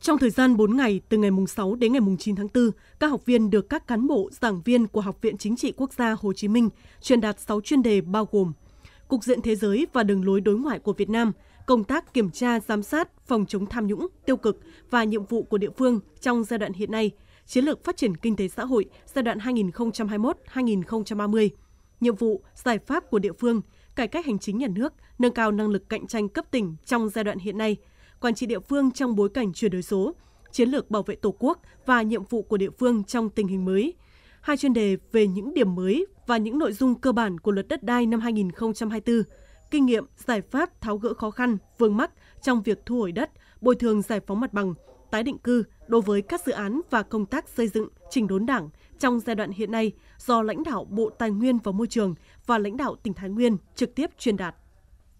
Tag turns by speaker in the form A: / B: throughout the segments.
A: Trong thời gian 4 ngày, từ ngày 6 đến ngày 9 tháng 4, các học viên được các cán bộ, giảng viên của Học viện Chính trị Quốc gia Hồ Chí Minh truyền đạt 6 chuyên đề bao gồm Cục diện thế giới và đường lối đối ngoại của Việt Nam, công tác kiểm tra, giám sát, phòng chống tham nhũng, tiêu cực và nhiệm vụ của địa phương trong giai đoạn hiện nay, chiến lược phát triển kinh tế xã hội giai đoạn 2021-2030, nhiệm vụ, giải pháp của địa phương, cải cách hành chính nhà nước, nâng cao năng lực cạnh tranh cấp tỉnh trong giai đoạn hiện nay – quản trị địa phương trong bối cảnh chuyển đổi số, chiến lược bảo vệ Tổ quốc và nhiệm vụ của địa phương trong tình hình mới. Hai chuyên đề về những điểm mới và những nội dung cơ bản của luật đất đai năm 2024, kinh nghiệm, giải pháp tháo gỡ khó khăn, vướng mắc trong việc thu hồi đất, bồi thường giải phóng mặt bằng, tái định cư đối với các dự án và công tác xây dựng, chỉnh đốn đảng trong giai đoạn hiện nay do lãnh đạo Bộ Tài nguyên và Môi trường và lãnh đạo tỉnh Thái Nguyên trực tiếp truyền đạt.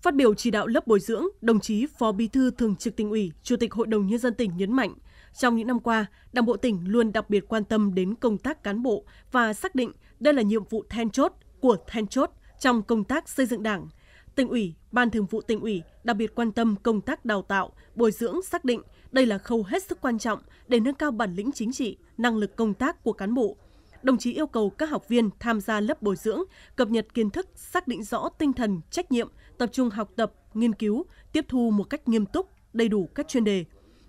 A: Phát biểu chỉ đạo lớp bồi dưỡng, đồng chí Phó Bí thư Thường trực tỉnh ủy, Chủ tịch Hội đồng nhân dân tỉnh nhấn mạnh, trong những năm qua, Đảng bộ tỉnh luôn đặc biệt quan tâm đến công tác cán bộ và xác định đây là nhiệm vụ then chốt của then chốt trong công tác xây dựng Đảng. Tỉnh ủy, Ban Thường vụ tỉnh ủy đặc biệt quan tâm công tác đào tạo, bồi dưỡng xác định đây là khâu hết sức quan trọng để nâng cao bản lĩnh chính trị, năng lực công tác của cán bộ, Đồng chí yêu cầu các học viên tham gia lớp bồi dưỡng, cập nhật kiến thức, xác định rõ tinh thần, trách nhiệm, tập trung học tập, nghiên cứu, tiếp thu một cách nghiêm túc, đầy đủ các chuyên đề.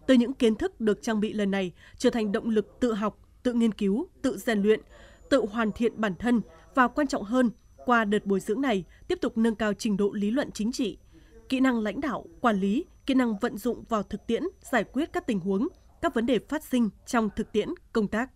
A: Từ những kiến thức được trang bị lần này trở thành động lực tự học, tự nghiên cứu, tự rèn luyện, tự hoàn thiện bản thân và quan trọng hơn, qua đợt bồi dưỡng này tiếp tục nâng cao trình độ lý luận chính trị, kỹ năng lãnh đạo, quản lý, kỹ năng vận dụng vào thực tiễn, giải quyết các tình huống, các vấn đề phát sinh trong thực tiễn công tác.